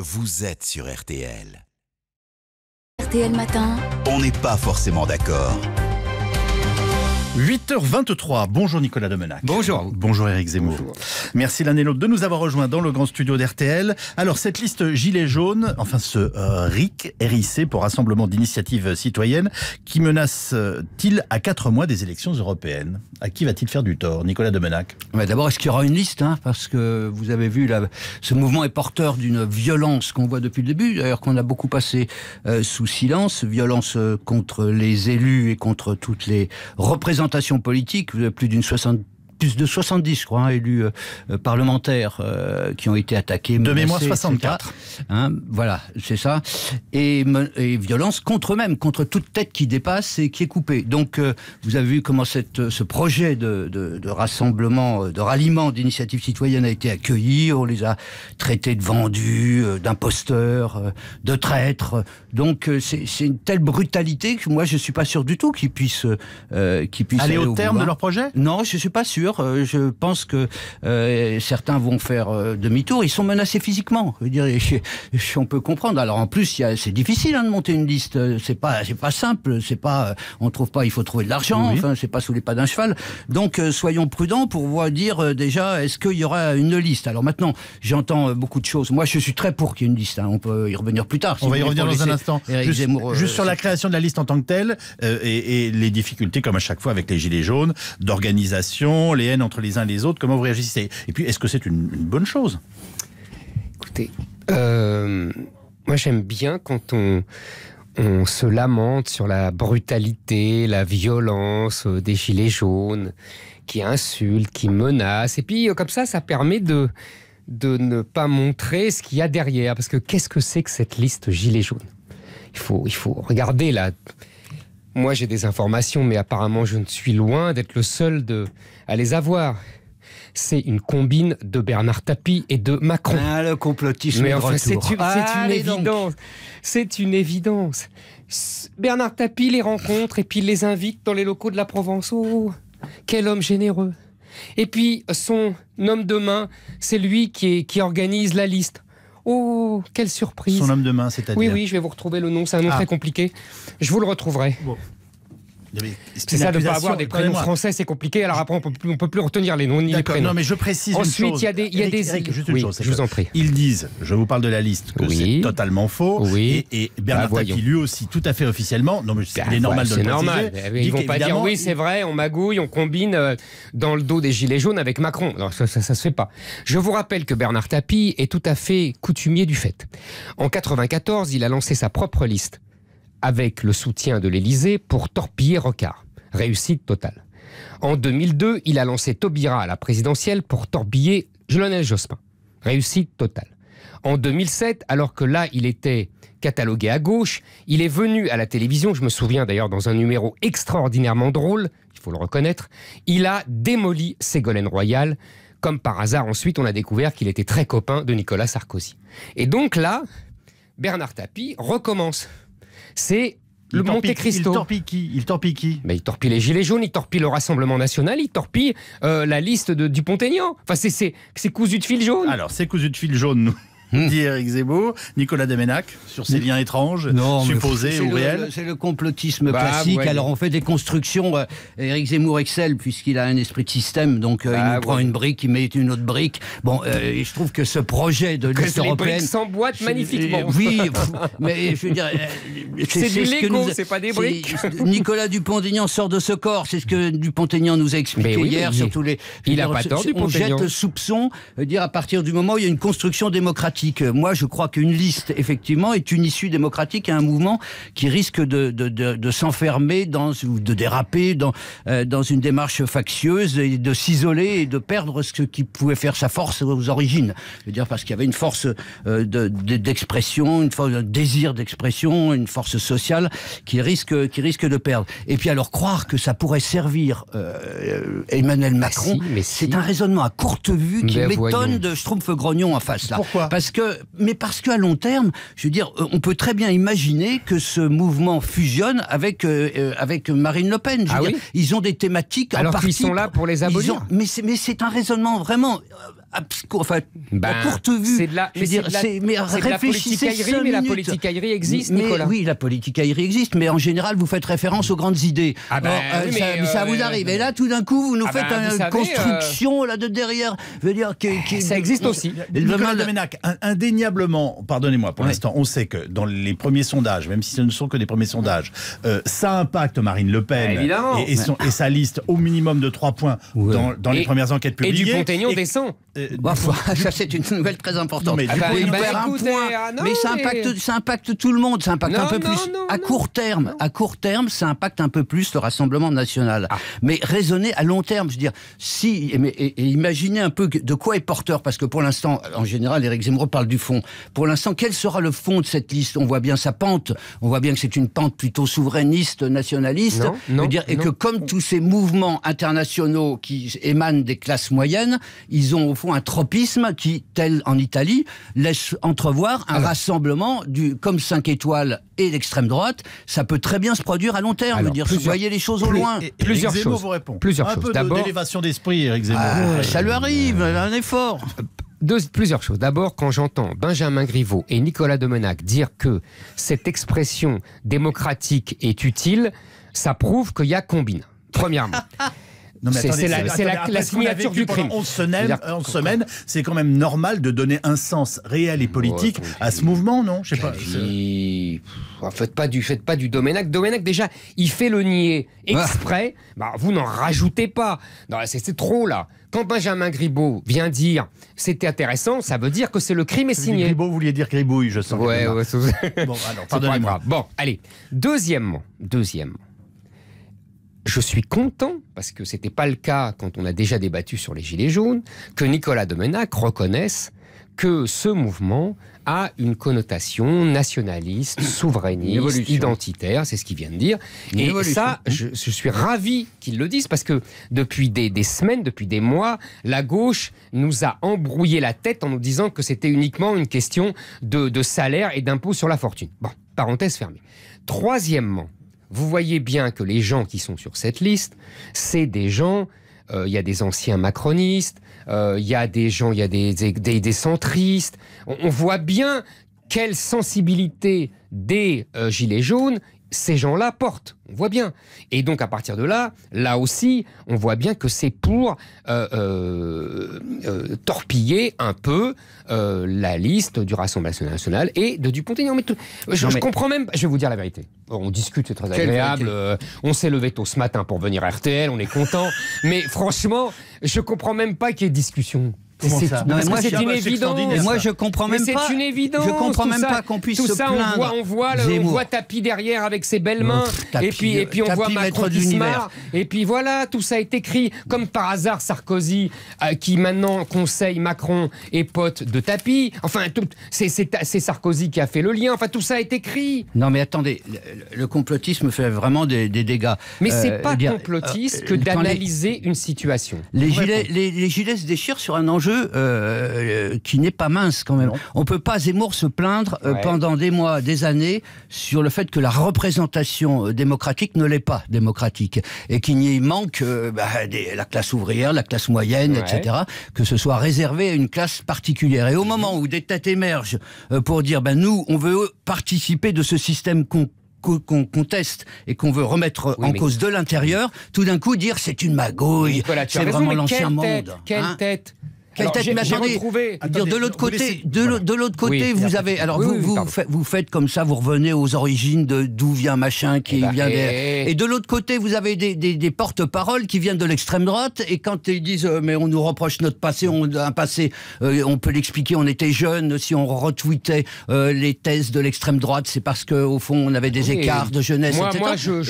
Vous êtes sur RTL. RTL Matin. On n'est pas forcément d'accord. 8h23. Bonjour Nicolas Domenac. Bonjour. Bonjour Eric Zemmour. Merci l'un et l'autre de nous avoir rejoints dans le grand studio d'RTL. Alors cette liste gilet jaune, enfin ce euh, RIC, RIC pour Rassemblement d'initiatives citoyennes, qui menace-t-il euh, à 4 mois des élections européennes À qui va-t-il faire du tort Nicolas Domenac. D'abord, est-ce qu'il y aura une liste hein Parce que vous avez vu, ce mouvement est porteur d'une violence qu'on voit depuis le début, d'ailleurs qu'on a beaucoup passé euh, sous silence, violence contre les élus et contre toutes les représentations Présentation politique, plus d'une soixante plus de 70, je crois, hein, élus euh, euh, parlementaires euh, qui ont été attaqués. de mémoire 64. Hein, voilà, c'est ça. Et, et, violence contre eux-mêmes, contre toute tête qui dépasse et qui est coupée. Donc, vous avez vu comment cette, ce projet de, de, de rassemblement, de ralliement d'initiatives citoyennes a été accueilli. On les a traités de vendus, d'imposteurs, de traîtres. Donc, c'est une telle brutalité que moi, je ne suis pas sûr du tout qu'ils puissent, qu'ils puissent aller, au, terme de hein. leur projet. Non, je ne suis pas sûr. Euh, je pense que euh, certains vont faire euh, demi-tour. Ils sont menacés physiquement. on peut comprendre. Alors en plus, c'est difficile hein, de monter une liste. C'est pas, c'est pas simple. C'est pas, on trouve pas. Il faut trouver de l'argent. Ce Enfin, c'est pas sous les pas d'un cheval. Donc soyons prudents pour voir dire déjà est-ce qu'il y aura une liste. Alors maintenant, j'entends beaucoup de choses. Moi, je suis très pour qu'il y ait une liste. Hein. On peut y revenir plus tard. on va y revenir dans un instant. juste, sur la création de la liste en tant que telle et, et les difficultés, comme à chaque fois avec les gilets jaunes, d'organisation, les haines entre les uns et les autres. Comment vous réagissez Et puis, est-ce que c'est une, bonne chose Écoutez, euh, moi j'aime bien quand on, se lamente sur la brutalité, la violence euh, des gilets jaunes, qui insultent, qui menacent. Et puis, euh, comme ça, ça permet de, de ne pas montrer ce qu'il y a derrière. Parce que qu'est-ce que c'est que cette liste gilets jaunes il faut, il faut regarder là. Moi, j'ai des informations, mais apparemment, je ne suis loin d'être le seul à les avoir. C'est une combine de Bernard Tapie et de Macron. Ah, le complotisme c'est une, évidence. C'est une évidence. Bernard Tapie les rencontre et puis les invite dans les locaux de la Provence. Oh, quel homme généreux. Et puis, son homme de main, c'est lui qui organise la liste. Oh, quelle surprise Son homme de main, c'est-à-dire Oui, oui, je vais vous retrouver le nom, c'est un nom ah. très compliqué. Je vous le retrouverai. Bon. C'est ça de ne pas avoir des prénoms français, c'est compliqué. Alors après, on peut plus, peut plus retenir les noms ni les prénoms. Non, mais je précise. Ensuite, il y a des, il y a des... juste chose, je vous en prie. Ils disent, je vous parle de la liste, que c'est totalement faux. Oui. Et, bah, Bernard Tapie, lui aussi, tout à fait officiellement. Non, mais c'est bah, normal de le Normal. Ils ne vont pas dire oui, c'est vrai, on magouille, on combine euh, dans le dos des gilets jaunes avec Macron. Non, ça, ça, se fait pas. Je vous rappelle que Bernard Tapie est tout à fait coutumier du fait. En 94, il a lancé sa propre liste avec le soutien de l'Élysée pour torpiller Rocard. Réussite totale. En 2002, il a lancé Taubira à la présidentielle pour torpiller Lionel Jospin. Réussite totale. En 2007, alors que là, il était catalogué à gauche, il est venu à la télévision, je me souviens d'ailleurs dans un numéro extraordinairement drôle, il faut le reconnaître, il a démoli Ségolène Royal. Comme par hasard, ensuite, on a découvert qu'il était très copain de Nicolas Sarkozy. Et donc là, Bernard Tapie recommence c'est le montecristo Monte Cristo. Il torpille qui Il torpille Mais il torpille les Gilets jaunes, il torpille le Rassemblement National, il torpille euh, la liste de Dupont-Aignan. Enfin, c'est cousu de fil jaune. Alors, c'est cousu de fil jaune, nous. Hmm. dit Eric Zemmour, Nicolas Demenac, sur ces liens étranges, supposés ou réels. C'est le complotisme bah, classique. Alors on fait des constructions. Eric euh, Zemmour excelle puisqu'il a un esprit de système, donc euh, il bah, nous prend une brique, il met une autre brique. Bon, euh, et je trouve que ce projet de liste européenne s'emboîte magnifiquement. oui, mais je veux dire, c'est du Lego, c'est pas des briques. Nicolas Dupont-Aignan sort de ce corps. C'est ce que Dupont-Aignan nous a expliqué hier sur tous les. Il a pas tort. On jette le soupçon, dire à partir du moment où il y a une construction démocratique moi, je crois qu'une liste, effectivement, est une issue démocratique à un mouvement qui risque de, de, de, s'enfermer dans, ou de déraper dans, euh, dans une démarche factieuse et de s'isoler et de perdre ce qui pouvait faire sa force aux origines. Je veux dire, parce qu'il y avait une force euh, d'expression, une force, un désir d'expression, une force sociale qui risque, qui risque de perdre. Et puis alors, croire que ça pourrait servir euh, Emmanuel ah Macron, c'est un raisonnement à courte vue qui ben m'étonne de Schtroumpf Grognon en face là. Pourquoi Parce que, mais parce qu'à long terme, je veux dire, euh, on peut très bien imaginer que ce mouvement fusionne avec, euh, euh, avec Marine Le Pen. Ah ils ont des thématiques. Alors qu'ils sont là pour les abolir. c'est mais c'est un raisonnement vraiment pour enfin, à bah, courte vue. De la, mais réfléchissez mais la politique aérie existe, mais, Oui, la politique aérie existe, mais en général, vous faites référence aux grandes idées. Ah ben euh, ça, vous euh, arrive. Et là, tout d'un coup, vous nous ah faites ben, une construction euh, là de derrière. dire que, ça existe aussi. Nicolas indéniablement, pardonnez-moi, pour l'instant, on sait que dans les premiers sondages, même si ce ne sont que des premiers sondages, ça impacte Marine Le Pen et, et, sa liste au minimum de 3 points dans, les premières enquêtes publiques. Et du on descend. Euh, bah, ça, c'est une nouvelle très importante. mais, ça, impacte, ça impacte tout le monde. Ça impacte un peu plus. à court terme, à court terme, ça impacte un peu plus le Rassemblement national. Ah. Mais raisonner à long terme, je veux dire, si et, imaginez un peu de quoi est porteur, parce que pour l'instant, en général, Éric Zemmour parle du fond. Pour l'instant, quel sera le fond de cette liste On voit bien sa pente. On voit bien que c'est une pente plutôt souverainiste, nationaliste. dire, et que comme tous ces mouvements internationaux qui émanent des classes moyennes, ils ont au fond un tropisme qui, tel en Italie, laisse entrevoir un ah rassemblement du, comme 5 étoiles et l'extrême droite. Ça peut très bien se produire à long terme. dire, voyez les choses au loin. Et, plusieurs choses. Vous répond. Plusieurs un choses. peu d'élévation d'esprit, Eric Zemmour. Ah, ça lui arrive, un effort. plusieurs choses. D'abord, quand j'entends Benjamin Griveaux et Nicolas Domenac dire que cette expression démocratique est utile, ça prouve qu'il y a combine. Premièrement. C'est la, signature du crime. 11 semaines, c'est quand même normal de donner un sens réel et politique à ce mouvement, non Je sais pas. pas du, faites pas du Doménac. domenac. déjà, il fait le nier ah. exprès. Bah, vous n'en rajoutez pas. C'est trop, là. Quand Benjamin Gribaud vient dire c'était intéressant, ça veut dire que c'est le crime est signé. Gribaud, voulait dire gribouille, je sens. Ouais, ouais, bon, pardonnez-moi. Bon, allez. Deuxièmement, deuxièmement je suis content, parce que ce n'était pas le cas quand on a déjà débattu sur les Gilets jaunes, que Nicolas Domenac reconnaisse que ce mouvement a une connotation nationaliste, souverainiste, identitaire, c'est ce qu'il vient de dire. et ça, je, suis ravi qu'il le dise parce que depuis des, semaines, depuis des mois, la gauche nous a embrouillé la tête en nous disant que c'était uniquement une question de, de salaire et d'impôt sur la fortune. Bon, parenthèse fermée. Troisièmement, vous voyez bien que les gens qui sont sur cette liste, c'est des gens euh, il y a des anciens macronistes, euh, il y a des gens, il y a des, des, centristes. On, voit bien quelle sensibilité des euh, Gilets jaunes ces gens-là portent. On voit bien. Et donc à partir de là, là aussi, on voit bien que c'est pour euh, euh, euh, torpiller un peu la liste du Rassemblement national et de Dupont-Aignan. je, comprends même. Je vais vous dire la vérité. On discute, c'est très agréable. on s'est levé tôt ce matin pour venir à RTL, on est content. mais franchement, je comprends même pas qu'il y ait discussion c'est une évidence. Moi, je comprends même pas. C'est une Je comprends même pas qu'on puisse se plaindre. On voit, on voit, tapis derrière avec ses belles mains. et puis, et puis on voit Macron qui Et puis voilà, tout ça est écrit. Comme par hasard, Sarkozy, euh, qui maintenant conseille Macron et pote de tapis. Enfin, c'est Sarkozy qui a fait le lien. Enfin, tout ça est écrit. Non, mais attendez, le, complotisme fait vraiment des, dégâts. Mais c'est euh, pas eh complotiste euh, que d'analyser une situation. Les les gilets se déchirent sur un enjeu euh, euh, qui n'est pas mince quand même. On ne peut pas, Zemmour, se plaindre euh, pendant des mois, des années, sur le fait que la représentation démocratique ne l'est pas démocratique et qu'il y manque bah, la classe ouvrière, la classe moyenne, etc., que ce soit réservé à une classe particulière. Et au mhm. moment où des têtes émergent pour dire, ben nous, on veut participer de ce système qu'on conteste et qu'on veut remettre en cause de l'intérieur, tout d'un coup dire c'est une magouille, c'est vraiment l'ancien monde. Quelle hein. tête de l'autre côté, vous avez. Alors vous vous faites comme ça, vous revenez aux origines de d'où vient machin, qui eh ben, vient eh. Et de l'autre côté, vous avez des porte-paroles qui viennent de l'extrême droite et quand ils disent euh, mais on nous reproche notre passé, on un passé, euh, on peut l'expliquer, on était jeunes, si on retweetait euh, les thèses de l'extrême droite, c'est parce que au fond on avait des écarts de jeunesse,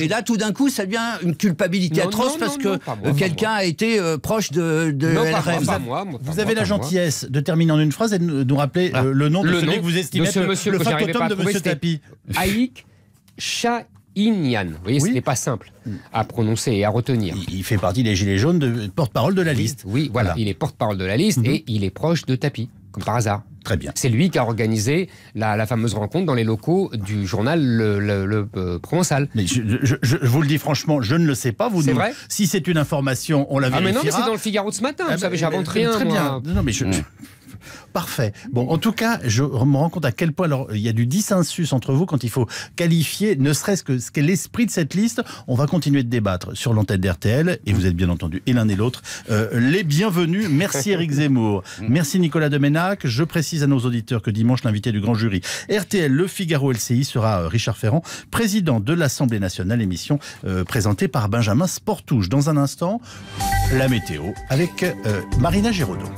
Et là tout d'un coup, ça devient une culpabilité atroce parce que quelqu'un a été proche de, de LRM vous avez la gentillesse de terminer en une phrase et de nous rappeler ah, euh, le nom de celui que vous estimez le, monsieur le de Monsieur Tapi. Aïk Inyan, Vous voyez, ce n'est pas simple à prononcer et à retenir. Il, fait partie des Gilets jaunes, de, porte-parole de la liste. Oui, voilà, il est porte-parole de la liste mhm. et il est proche de Tapi hasard. Très bien. C'est lui qui a organisé la, fameuse rencontre dans les locaux du journal Le, euh, Provençal. Mais je, vous le dis franchement, je ne le sais pas. Vous Si c'est une information, on la vérifiera. Ah mais non, mais c'est dans le Figaro de ce matin. vous ah, savez, j'invente rien. Très bien. Non, mais je... Mm. Parfait. Bon, en tout cas, je me rends compte à quel point il y a du dissensus entre vous quand il faut qualifier, ne serait-ce que ce qu'est l'esprit de cette liste. On va continuer de débattre sur l'antenne d'RTL et vous êtes bien entendu et l'un et l'autre euh, les bienvenus. Merci Eric Zemmour. Merci Nicolas Deménac. Je précise à nos auditeurs que dimanche, l'invité du grand jury RTL Le Figaro LCI sera euh, Richard Ferrand, président de l'Assemblée nationale, émission euh, présentée par Benjamin Sportouche. Dans un instant, la météo avec Marina Giraudot.